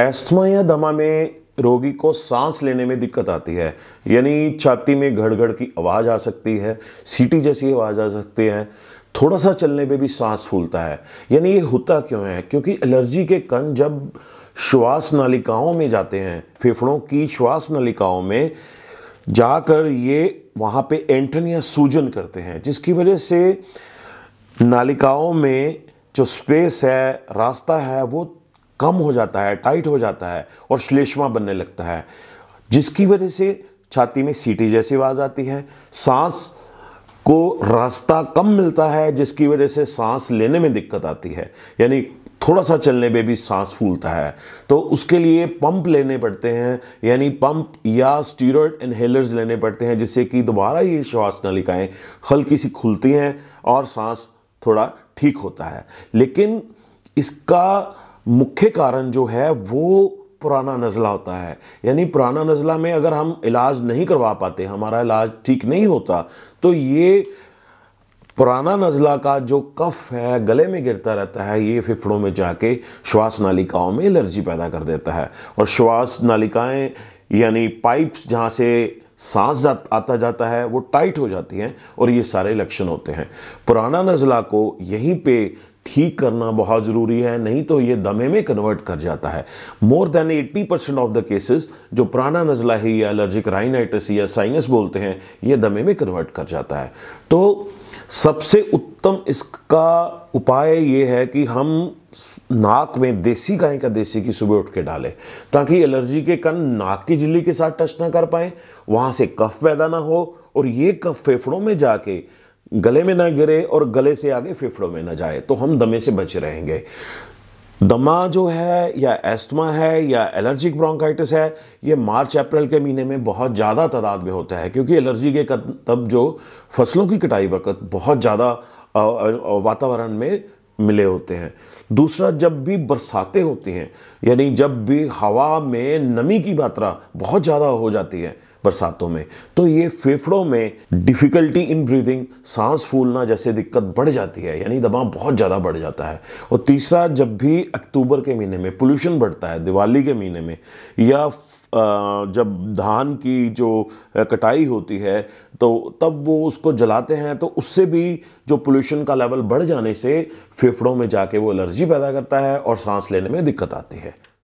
asthma या दमा में रोगी को सांस लेने में दिक्कत आती है यानी छाती में घड़घड़ की आवाज़ आ सकती है सीटी जैसी आवाज़ आ सकती है थोड़ा सा चलने पे भी सांस फूलता है यानी ये होता क्यों है क्योंकि एलर्जी के कण जब श्वास नलिकाओं में जाते हैं फेफड़ों की श्वास नलिकाओं में जाकर ये वहाँ पे एंटन या सूजन करते हैं जिसकी वजह से नालिकाओं में जो स्पेस है रास्ता है वो कम हो जाता है टाइट हो जाता है और श्लेष्मा बनने लगता है जिसकी वजह से छाती में सीटी जैसी आवाज़ आती है सांस को रास्ता कम मिलता है जिसकी वजह से सांस लेने में दिक्कत आती है यानी थोड़ा सा चलने पे भी सांस फूलता है तो उसके लिए पंप लेने पड़ते हैं यानी पंप या स्टीरोड इनहेलर्स लेने पड़ते हैं जिससे कि दोबारा ये श्वास नलिकाएँ हल्की सी खुलती हैं और सांस थोड़ा ठीक होता है लेकिन इसका मुख्य कारण जो है वो पुराना नज़ला होता है यानी पुराना नज़ला में अगर हम इलाज नहीं करवा पाते हमारा इलाज ठीक नहीं होता तो ये पुराना नज़ला का जो कफ है गले में गिरता रहता है ये फेफड़ों में जाके श्वास नालिकाओं में एलर्जी पैदा कर देता है और श्वास नालिकाएं यानी पाइप्स जहाँ से सांस जा, आता जाता है वो टाइट हो जाती हैं और ये सारे लक्षण होते हैं पुराना नज़ला को यहीं पे ठीक करना बहुत ज़रूरी है नहीं तो ये दमे में कन्वर्ट कर जाता है more than 80 percent of the cases जो पुराना नज़ला ही या एलर्जिक राइनाइटिस या साइनस बोलते हैं ये दमे में कन्वर्ट कर जाता है तो सबसे उत्तम इसका उपाय ये है कि हम नाक में देसी गाय का देसी की सुबह उठ के डालें ताकि एलर्जी के कण नाक की झिल्ली के साथ टच ना कर पाए वहाँ से कफ पैदा ना हो और ये कफ फेफड़ों में जाके गले में ना गिरे और गले से आगे फेफड़ों में ना जाए तो हम दमे से बचे रहेंगे दमा जो है या एस्टमा है या एलर्जिक ब्रोंकाइटिस है ये मार्च अप्रैल के महीने में बहुत ज़्यादा तादाद में होता है क्योंकि एलर्जी के तब जो फसलों की कटाई वक्त बहुत ज़्यादा वातावरण में मिले होते हैं दूसरा जब भी बरसातें होती हैं यानी जब भी हवा में नमी की मात्रा बहुत ज़्यादा हो जाती है बरसातों में तो ये फेफड़ों में डिफ़िकल्टी इन ब्रीदिंग सांस फूलना जैसे दिक्कत बढ़ जाती है यानी दबाव बहुत ज़्यादा बढ़ जाता है और तीसरा जब भी अक्टूबर के महीने में पोल्यूशन बढ़ता है दिवाली के महीने में या जब धान की जो कटाई होती है तो तब वो उसको जलाते हैं तो उससे भी जो पोल्यूशन का लेवल बढ़ जाने से फेफड़ों में जाके वो एलर्जी पैदा करता है और सांस लेने में दिक्कत आती है